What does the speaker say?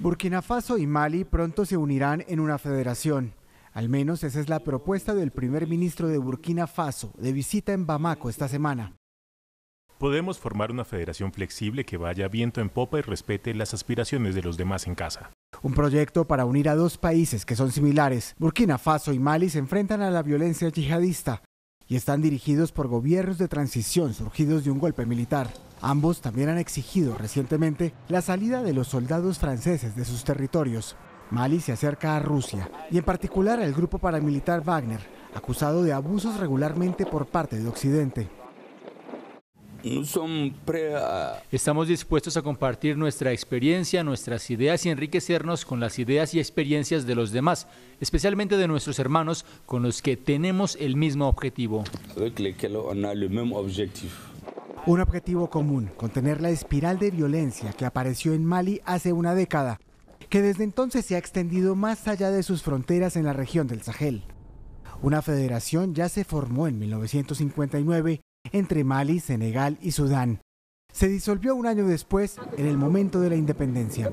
Burkina Faso y Mali pronto se unirán en una federación. Al menos esa es la propuesta del primer ministro de Burkina Faso, de visita en Bamako esta semana. Podemos formar una federación flexible que vaya viento en popa y respete las aspiraciones de los demás en casa. Un proyecto para unir a dos países que son similares. Burkina Faso y Mali se enfrentan a la violencia yihadista y están dirigidos por gobiernos de transición surgidos de un golpe militar. Ambos también han exigido recientemente la salida de los soldados franceses de sus territorios. Mali se acerca a Rusia y en particular al grupo paramilitar Wagner, acusado de abusos regularmente por parte de Occidente. Ah, Estamos dispuestos a compartir nuestra experiencia, nuestras ideas y enriquecernos con las ideas y experiencias de los demás, especialmente de nuestros hermanos con los que tenemos el mismo objetivo. Un objetivo común, contener la espiral de violencia que apareció en Mali hace una década, que desde entonces se ha extendido más allá de sus fronteras en la región del Sahel. Una federación ya se formó en 1959 entre Mali, Senegal y Sudán. Se disolvió un año después, en el momento de la independencia.